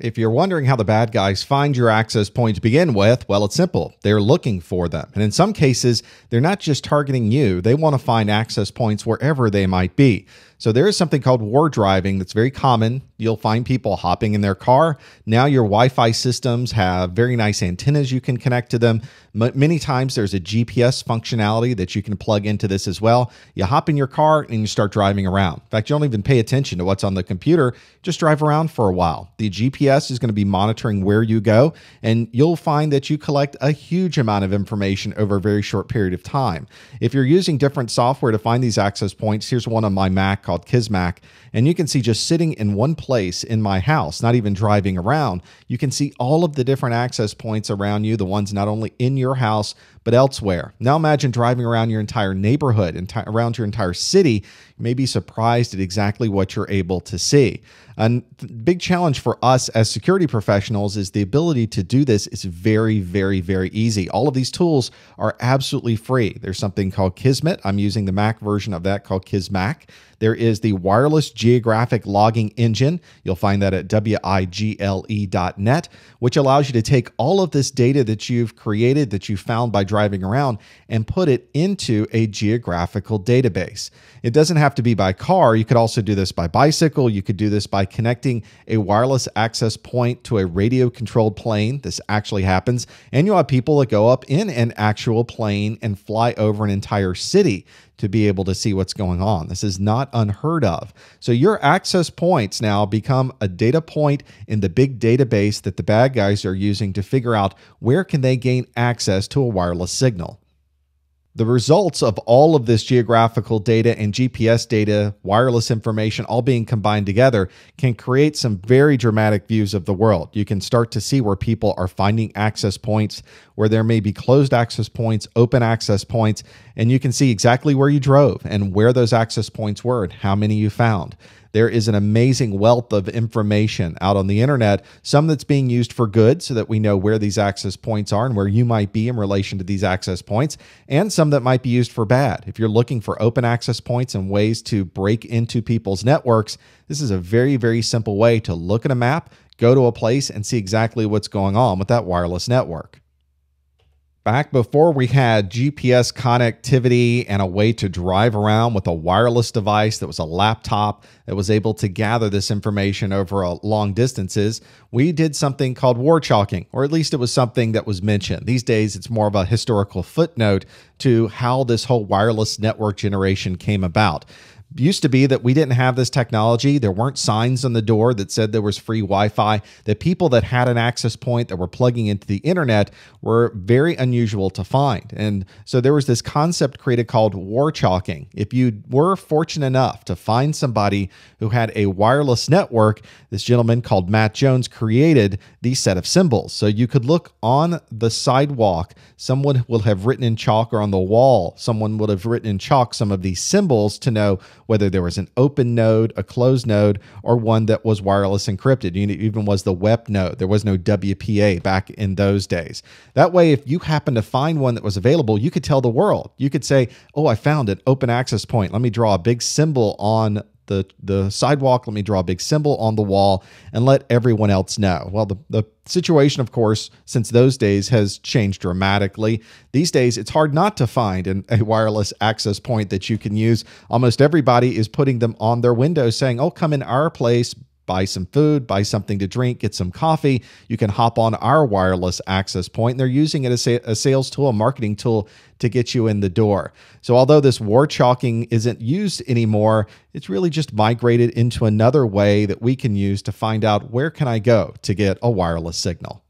If you're wondering how the bad guys find your access point to begin with, well, it's simple. They're looking for them. And in some cases, they're not just targeting you, they want to find access points wherever they might be. So there is something called war driving that's very common. You'll find people hopping in their car. Now your Wi Fi systems have very nice antennas you can connect to them. M many times there's a GPS functionality that you can plug into this as well. You hop in your car and you start driving around. In fact, you don't even pay attention to what's on the computer, just drive around for a while. The GPS GPS is going to be monitoring where you go, and you'll find that you collect a huge amount of information over a very short period of time. If you're using different software to find these access points, here's one on my Mac called Kismac, and you can see just sitting in one place in my house, not even driving around, you can see all of the different access points around you, the ones not only in your house, but elsewhere. Now imagine driving around your entire neighborhood, enti- around your entire city. You may be surprised at exactly what you're able to see. A big challenge for us as security professionals is the ability to do this is very, very, very easy. All of these tools are absolutely free. There's something called Kismet. I'm using the Mac version of that called Kismac there is the wireless geographic logging engine. You'll find that at wigle.net, which allows you to take all of this data that you've created, that you found by driving around, and put it into a geographical database. It doesn't have to be by car. You could also do this by bicycle. You could do this by connecting a wireless access point to a radio controlled plane. This actually happens. And you have people that go up in an actual plane and fly over an entire city to be able to see what's going on. This is not unheard of. So your access points now become a data point in the big database that the bad guys are using to figure out where can they gain access to a wireless signal. The results of all of this geographical data and GPS data, wireless information, all being combined together can create some very dramatic views of the world. You can start to see where people are finding access points, where there may be closed access points, open access points, and you can see exactly where you drove and where those access points were and how many you found. There is an amazing wealth of information out on the internet, some that's being used for good so that we know where these access points are and where you might be in relation to these access points, and some that might be used for bad. If you're looking for open access points and ways to break into people's networks, this is a very, very simple way to look at a map, go to a place, and see exactly what's going on with that wireless network. Back before we had GPS connectivity and a way to drive around with a wireless device that was a laptop that was able to gather this information over uh, long distances, we did something called war chalking, or at least it was something that was mentioned. These days, it's more of a historical footnote to how this whole wireless network generation came about used to be that we didn't have this technology. There weren't signs on the door that said there was free Wi Fi. The people that had an access point that were plugging into the internet were very unusual to find. And so there was this concept created called war chalking. If you were fortunate enough to find somebody who had a wireless network, this gentleman called Matt Jones created these set of symbols. So you could look on the sidewalk, someone will have written in chalk, or on the wall, someone would have written in chalk some of these symbols to know whether there was an open node, a closed node, or one that was wireless encrypted. It even was the web node. There was no WPA back in those days. That way, if you happened to find one that was available, you could tell the world. You could say, oh, I found an open access point. Let me draw a big symbol on the, the sidewalk. Let me draw a big symbol on the wall and let everyone else know. Well, the, the situation, of course, since those days has changed dramatically. These days, it's hard not to find an, a wireless access point that you can use. Almost everybody is putting them on their windows, saying, oh, come in our place, buy some food, buy something to drink, get some coffee. You can hop on our wireless access point. And they're using it as a sales tool, a marketing tool to get you in the door. So, although this war chalking isn't used anymore, it's really just migrated into another way that we can use to find out where can I go to get a wireless signal.